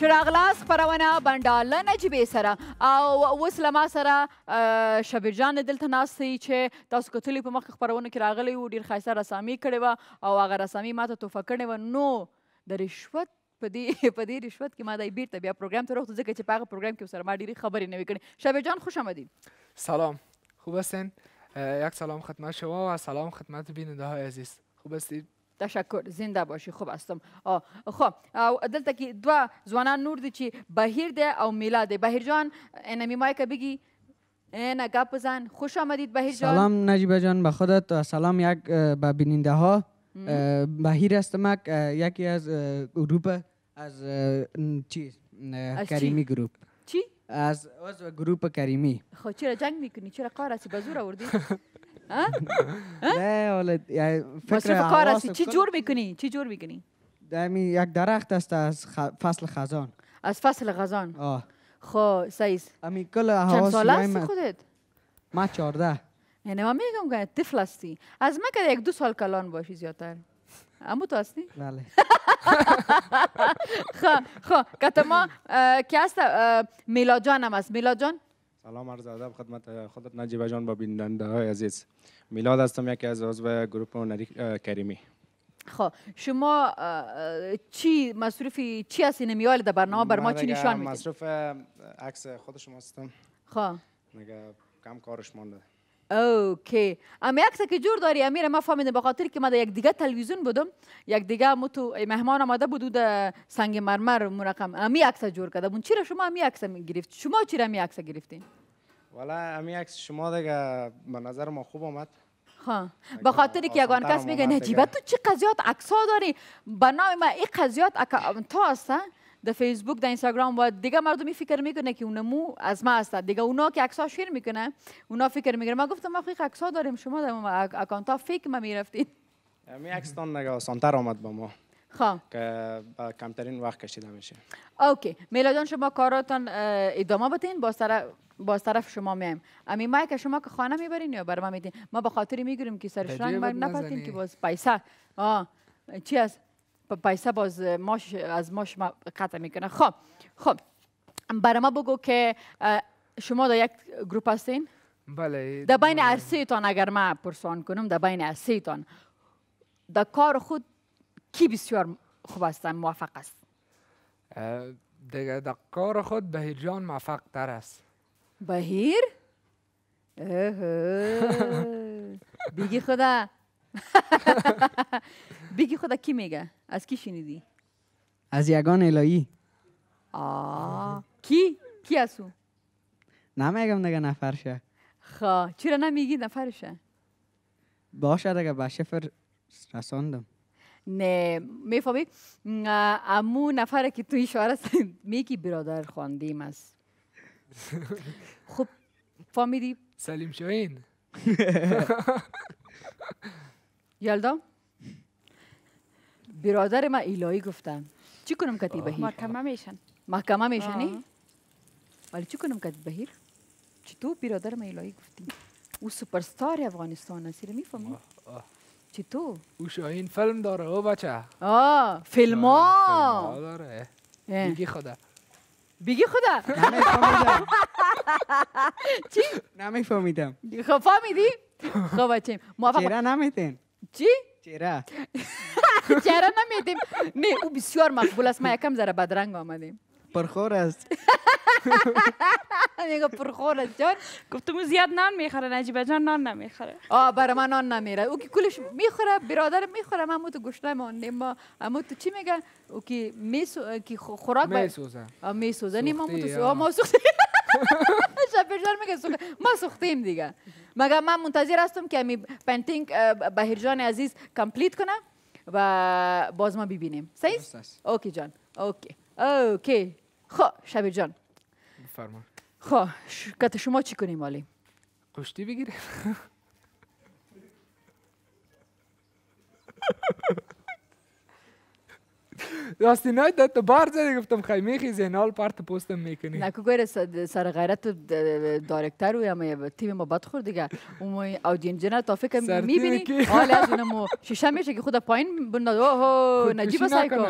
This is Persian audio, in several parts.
شراغلاس خبرونه بنډار له نجیبې سره او اوس له ما سره شبیر جان دلته ناست دی چې تاسو کتلي په مخکې خپرونه کې راغلی و ډېر ښایسته رسامي کړې وه او هغه رسامي ما ته تحفه کړې وه نو د رشوت په دې په دې رشوت کې ما دای بیرته بیا پروګرام ته روخت ځکه چې په هغه پروګرام کې سره ما ډېرې خبرې نه کړې شبیر جان خوش آمدید سلام خوب هستین یک سلام خدمت شما و سلام خدمت بیننده های عزیز خوب هستید تشکر زنده باشی خوب هستم خب دلته کې دوه ځوانان نور دي چې بهیر دی او میلا دی بهیر جان انمی مایکه بگی اینا گپ بزن خوش آمدید بهیر جان سلام نجیبه جان به خودت سلام یک به بیننده ها بهیر هستم یکی از گروپ از چیز کریمی گروپ چی از عضو گروپ کریمی خب چرا جنگ میکنی چرا قار هستی به زور آوردی نه ولی یعنی فکر کار هستی چی جور میکنی چی جور میکنی دمی یک درخت است از فصل خزان از فصل خزان آه خو خب، سایز امی کل حواس چند سال خودت ما 14 یعنی ما میگم که طفل از ما که یک دو سال کلان باشی زیادتر امو تو هستی؟ بله خب خب که ما که هست هم هست سلام عرض ادب خدمت خودت نجیبه جان با بیننده های عزیز میلاد هستم یکی از عضو گروه هنری کریمی خب شما چی مصروف چی هستین میال در برنامه بر ما چی نشان میدید؟ مصروف عکس خود شما هستم خب کم کارش مانده اوکی امی یک که جور داری امیر ما فهمیدم به خاطر که ما یک دیگه تلویزیون بودم یک دیگه مو تو مهمان آمده بود در سنگ مرمر رقم امی عکس جور کرده بود چرا شما امی عکس گرفت شما چرا امی عکس گرفتین والا امی عکس شما دیگه به نظر ما خوب آمد ها به خاطر که یگان کس میگه نجیبه تو چه قضیات عکس ها داری به نام ما این قضیات تو هسته در فیسبوک د اینستاگرام و دیگه مردمی فکر میکنه که اونمو از ما هست دیگه اونا که ها شیر میکنه اونا فکر میکنه ما گفتم ما خیلی ها داریم شما در اکانت ها فیک ما میرفتید می عکستان نگاه آسانتر آمد با ما خب. که کمترین وقت کشیده میشه اوکی میلا شما کاراتون ادامه بدین با سر باز طرف شما میم امی ما که شما که خانه میبرین یا بر ما میدین ما به خاطر میگیریم که سر بر نپرتین که باز پیسه آه چی پیسه باز ماش از ماش ما قطع میکنه خب خب برای بگو که شما در یک گروپ هستین بله در بین ارسی تان اگر ما پرسان کنم در بین ارسی تان در کار خود کی بسیار خوب است موفق است در کار خود بهیر جان موفق تر است بهیر بگی خدا بگی خدا کی میگه از کی شنیدی از یگان الهی آ کی کی از او نمیگم دیگه نفرشه خا خب، چرا نمیگی نفرشه باشه دیگه به شفر رساندم نه میفهمی امو نفر که تو اشاره میگی برادر خواندیم است خوب فهمیدی سلیم شوین. یلدا برادر ما ایلایی گفتن چی کنم کتی بهیر محکمه میشن محکمه میشنی ولی چی کنم کتی بهیر چی تو برادر ما ایلایی گفتی او سپرستار افغانستان است رو میفهمی چی تو او شاین فلم داره او بچه آه فیلم ها داره بگی خدا بگی خدا چی؟ نمیفهمیدم خب فهمیدی؟ خب بچه چرا نمیتین؟ چی؟ چرا؟ چرا نمیدیم نه او بسیار مقبول است ما یکم ذره بدرنگ آمدیم پرخور است میگه پرخور است جان گفتم زیاد نان میخوره نجیبه جان نان نمیخوره آه برای من نان نمیره او که کلش میخوره برادر میخوره من تو گوشت ما ما اما تو چی میگه؟ او که میسو که خوراک میسوزه میسوزه نیم ما تو ما سوخته میگه ما سوختیم دیگه مگه من منتظر هستم که می پینتینگ بهرجان عزیز کمپلیت کنه و باز ما ببینیم صحیح اوکی جان اوکی اوکی خب شبیر جان بفرما خب کت شما چی کنیم مالی؟ قشتی بگیریم راستی نه داد تو بار زده گفتم خی میخیزه زینال پارت پستم میکنی نه کو سره سر غیرت دایرکتر و ما تیم ما بد خور دیگه او دین جنرال تو فکر میبینی حال از اونمو شیشه میشه که خود پایین بند اوه نجیب سایکو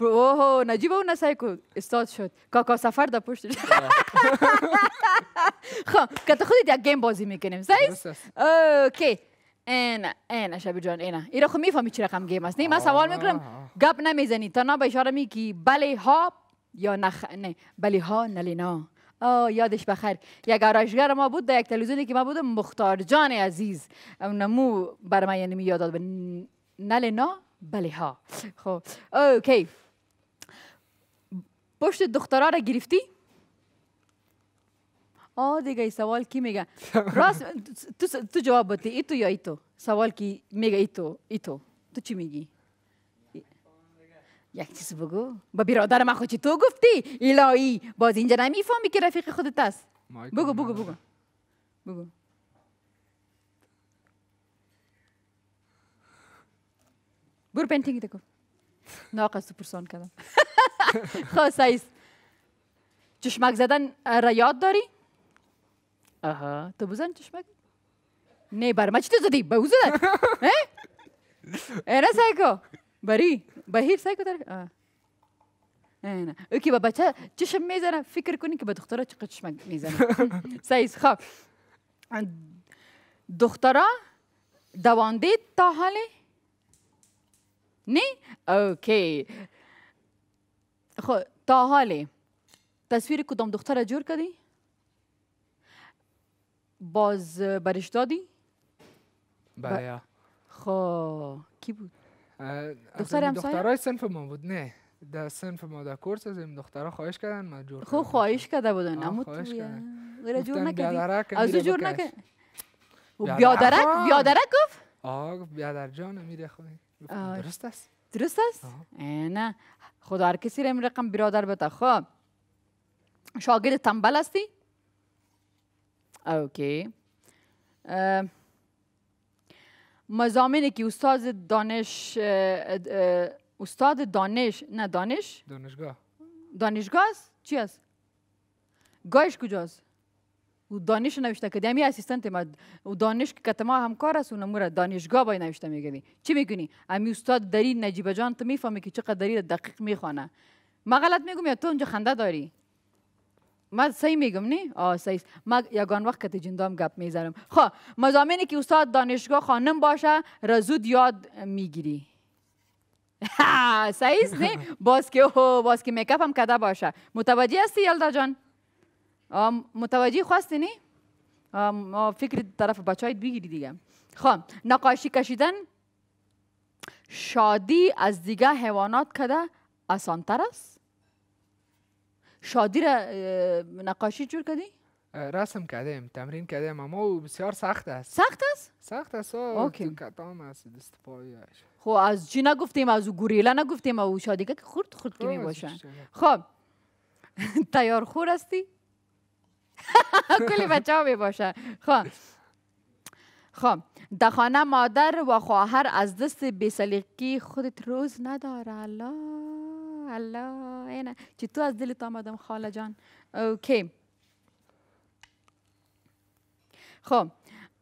اوه نجیب و نسایکو استاد شد کاکا سفر در پشت خب که خودت یک گیم بازی میکنیم زیست اوکی اینا اینا شب جان اینا ایرا خو میفهمی چی رقم گیم است نه من سوال میکنم گپ نمیزنی تا نه به اشاره میگی بله ها یا نخ نه ها نلینا آه یادش بخیر یک آرایشگر ما بود در یک تلویزیونی که ما بودم مختار جان عزیز نمو بر من یعنی یاد داد نلینا بله ها خب اوکی پشت دخترها را گرفتی دیگه ای سوال تو تو جواب بده ای تو یا ای تو سوال کی میگه ای تو ای تو تو چی میگی؟ یک چیز بگو با برادر ما خوچی تو گفتی الهی باز اینجا نمیفهمی که رفیق خودت است بگو بگو بگو بگو برو پینتینگ دکو ناقص تو پرسان کردم خواست چشمک زدن را یاد داری؟ Aha. Tu usa um çeşme? Ne barmaçı tu zadi. Usa da. He? Eh? Era sayko. Bari. Bahir sayko tar. Ah. هنا اوكي بابا تشم ميزانه فكر كوني كي بدختره تقتش ميزانه سايز خا دختره دواندي تاهالي ني اوكي خو تاهالي تصویر کدام دختره جور کدی باز برش دادی؟ بله خو خب، کی بود؟ دختر همسایه؟ دخترای سنف ما بود نه در سنف ما در کورس از این دخترها خواهش کردن ما جور خو خب، خواهش کرده بودن اما تو غیر جور نکردی از جور نکردی بیادرک بیادرک گفت آه در جان میره خواهی درست است درست است نه خدا هر کسی را این رقم برادر بده خب شاگرد تنبل هستی اوکی مزامینی که استاد دانش استاد دانش نه دانش دانشگاه دانشگاه است چی است گایش کجاست او دانش نوشته کدی همی اسیستنت ما او دانش که کتما همکار است اون مورا دانشگاه بای نوشته میگی چی میگونی امی استاد دری نجیب جان تو میفهمی که چقدر دری دقیق میخوانه ما غلط میگم یا تو اونجا خنده داری ما صحیح میگم نه آ صحیح من یگان وقت که جندام گپ میزنم خب مزامینی که استاد دانشگاه خانم باشه را زود یاد میگیری صحیح نه باز که او باز که میکاپ هم کده باشه متوجه هستی یلدا جان متوجه خواستی نه فکر طرف بچاید بگیری دیگه خب نقاشی کشیدن شادی از دیگه حیوانات کده تر است شادی را نقاشی جور کردی؟ رسم کردیم تمرین کردیم اما بسیار سخت است سخت است سخت است کتام است دست پایش خب از چی نگفتیم از او گوریلا نگفتیم او شادی که خورد خورد که میباشن خب, خب. تیار خور هستی کلی بچه ها خب خب در خانه مادر و خواهر از دست بیسلیقی خودت روز نداره الله الله اینا چی تو از دلت آمدم خاله جان اوکی خب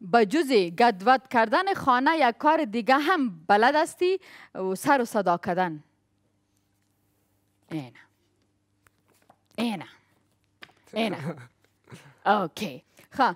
به جز گدوت کردن خانه یک کار دیگه هم بلد هستی و سر و صدا کردن اینا اینا اینا اوکی خب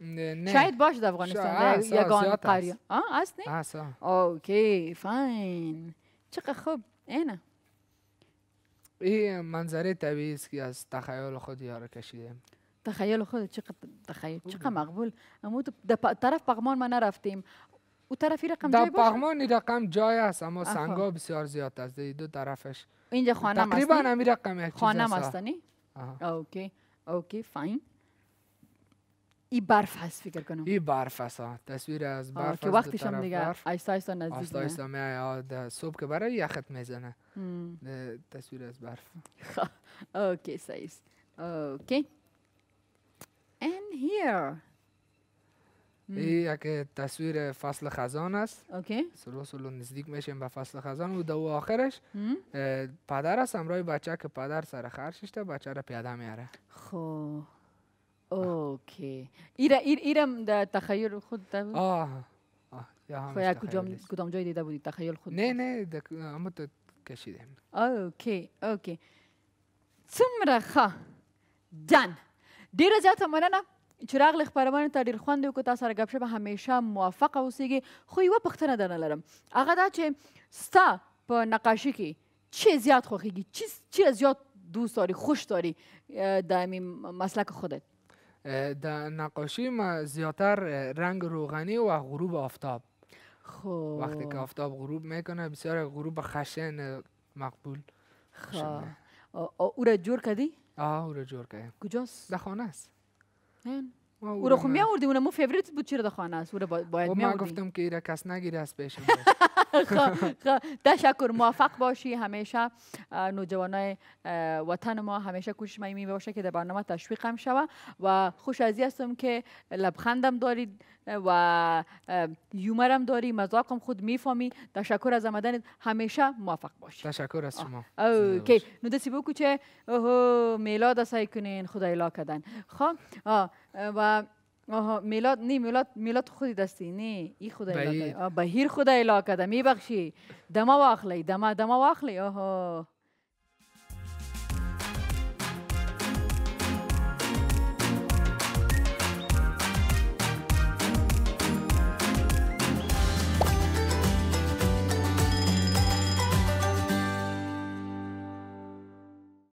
نه. شاید باش در افغانستان یگان قریه آه هست نه اوکی فاین چقدر خوب اینه این منظره طبیعی است که از تخیل خود یاره کشیده تخیل خود چقدر تخیل چقدر مقبول اما تو طرف پغمان ما نرفتیم او طرفی رقم جای باشه پغمان رقم جای است اما سنگا بسیار زیاد است دو طرفش اینجا خانه تقریبا همین رقم خانه هستنی اوکی اوکی فاین ای برف هست فکر کنم ای برف هست تصویر از برف که وقتش هم دیگه آیستا آیستا نزدیک آیستا آیستا می صبح که برای یخت میزنه تصویر از برف خب، اوکی سایز اوکی and here ای یک تصویر فصل خزان است اوکی سلو سلو نزدیک میشیم به فصل خزان و دو آخرش پدر است امرای بچه که پدر سر خرششته بچه را پیاده میاره خب اوکی ایره ایر ایرم در تخیل خود ده آه آه یا همش کجام کدام جای دیده بودی تخیل خود نه نه همه تو کشیدیم اوکی اوکی څومره ښه دن ډیره زیاته مننه چې راغلی خپرونې ته ډېر خوند وکړو تاسو سره ګپ شپ همیشه موافقه اوسیږي خو یوه پوښتنه درنه لرم هغه دا چې ستا په نقاشي کې چه زیاد خوښیږي چی چی زیاد دوست داری خوش داری در دا مسلک خودت در نقاشی ما زیادتر رنگ روغنی و غروب آفتاب خوب. وقتی که آفتاب غروب میکنه بسیار غروب خشن مقبول خشن خب. او را جور کردی؟ آه او را جور کردی کجاست؟ در خانه است او را خو خب می آوردی اونم مو فیوریت بود چرا در خانه است او را باید می خب، من گفتم که ایره کس نگیره از پیشم تشکر موفق باشی همیشه نوجوانای وطن ما همیشه کوشش می باشه که در برنامه تشویق هم شوه و خوش ازی هستم که لبخندم دارید و یومرم داری مذاقم خود میفهمی تشکر از آمدن همیشه موفق باشی تشکر از شما اوکی نو دسی بکو چه اوه میلاد سای کنین خدای لا کردن خب و آها میلاد نی میلاد میلاد خودی دستی نی ای خدای بهیر خدای لاکه ده میبخشی دما واخلی دما دما واخلی آها